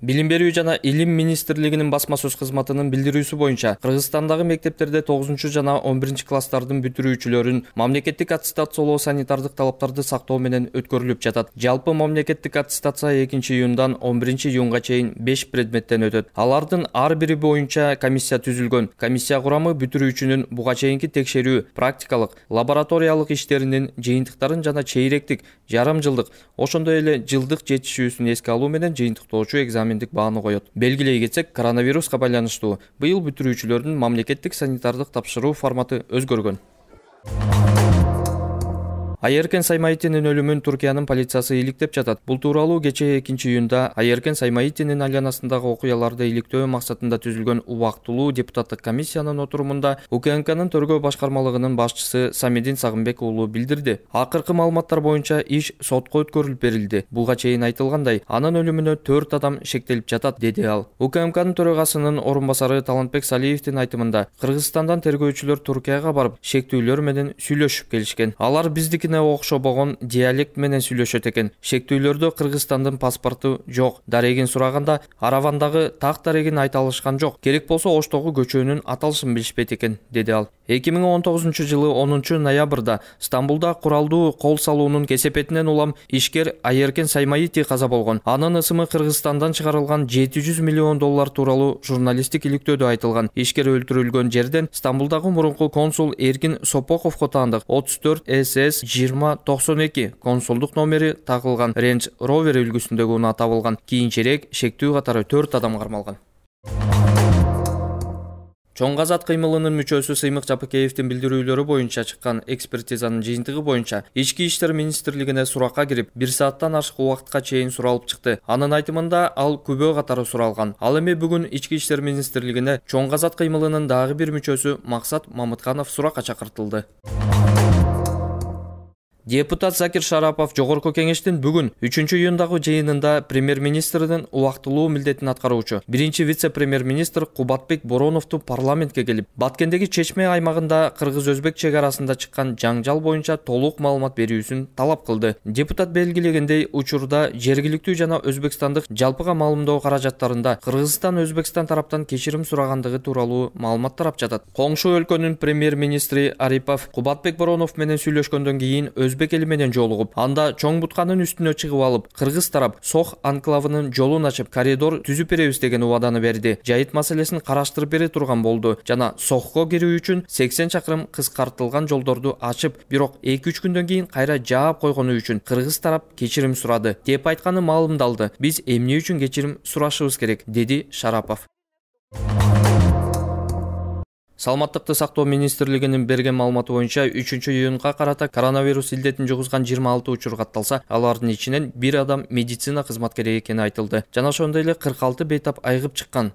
билим берүү жана илим министрлигинин басма сөз кызматынын билдирүүсү боюнча кыргызстандагы мектептерде тогузунчу жана он биринчи класстардын бүтүрүүчүлөрүн мамлекеттик аттестациялоо санитардык талаптарды сактоо менен өткөрүлүп жатат жалпы мамлекеттик аттестация экинчи июндан он биринчи июнга чейин беш предметтен өтөт алардын ар бири боюнча комиссия түзүлгөн комиссия курамы бүтүрүүчүнүн буга чейинки текшерүү практикалык лабораториялык иштеринин жыйынтыктарын жана чейректик жарым жылдык ошондой эле жылдык жетишүүсүн эске алуу менен жыйынтыктоочу экзамен бааны коет белгилей кетсек коронавируска байланыштуу быйыл бүтүрүүчүлөрдүн мамлекеттик санитардык тапшыруу форматы өзгөргөн айеркен саймаитинин өлүмүн туркиянын полициясы иликтеп жатат бул тууралуу кечээ экинчи июнда айеркен саймаитинин айланасындагы окуяларды иликтөө максатында түзүлгөн убактылуу депутаттык комиссиянын отурумунда укмкнын тергөө башкармалыгынын башчысы самидин сагынбек уулу билдирди акыркы маалыматтар боюнча иш сотко өткөрүлүп берилди буга чейин айтылгандай анын өлүмүнө төрт адам шектелип жатат деди ал укмкнын төрагасынын орун басары талантбек салиевдин айтымында кыргызстандан тергөөчүлөр туркияга барып шектүүлөр менен сүйлөшүп келишкен алар биздики оқшо окшобогон диалект менен сүйлөшөт экен шектүүлөрдө кыргызстандын паспорту жок дарегин сураганда аравандагы так дарегин айта алышкан жок керек болсо оштогу көчөнүн аталышын билишпейт экен деди ал эки миң он тогузунчу жылы онунчу ноябрда стамбулда куралдуу кол салуунун кесепетинен улам ишкер айеркен саймаити каза болгон анын ысымы кыргызстандан чыгарылган жети жүз миллион доллар тууралуу журналисттик иликтөөдө айтылган ишкер өлтүрүлгөн жерден стамбулдагы мурунку консул эркин сопоковго таандык отуз төрт сс жыйырма токсон эки консулдук номери тагылган renge ровер үлгүсүндөгү унаа табылган кийинчерээк шектүү катары төрт адам кармалган чоң казат кыймылынын мүчөсү сыймык жапыкеевдин билдирүүлөрү боюнча чыккан экспертизанын жыйынтыгы боюнча ички иштер министрлигине суракка кирип бир сааттан ашык убакытка чейин суралып чыкты анын айтымында ал күбө катары суралган ал эми бүгүн ички иштер министрлигине чоң казат кыймылынын дагы бир мүчөсү максат мамытканов суракка чакыртылды депутат закир шарапов жогорку кеңештин бүгүн үчүнчү июндагы жыйынында премьер министрдин убактылуу милдетин аткаруучу биринчи вице премьер министр кубатбек бороновду парламентке келип баткендеги чечме аймагында кыргыз өзбек чек арасында чыккан жаңжал боюнча толук маалымат берүүсүн талап кылды депутат белгилегендей учурда жергиликтүү жана өзбекстандык жалпыга маалымдоо каражаттарында кыргызстан өзбекстан тараптан кечирим сурагандыгы тууралуу маалымат тарап жатат коңшу өлкөнүн премьер министри арипов кубатбек боронов менен сүйлөшкөндөн кийин өзбек өзбек эли менен жолугуп анда чоң бутканын үстүнө чыгып алып кыргыз тарап сох анклавынын жолун ачып коридор түзүп беребиз деген убаданы берди жайыт маселесин караштырып бере турган болду жана сохко кирүү үчүн сексен чакырым кыскартылган жолдорду ачып бирок эки үч күндөн кийин кайра жаап койгону үчүн кыргыз тарап кечирим сурады деп айтканы маалымдалды биз эмне үчүн кечирим сурашыбыз керек деди шарапов саламаттыкты сактоо министрлигинин берген маалыматы боюнча үчүнчү июнга карата коронавирус илдетин жугузган жыйырма алты учур катталса алардын ичинен бир адам медицина кызматкери экени айтылды жана ошондой эле кырк алты бейтап айыгып чыккан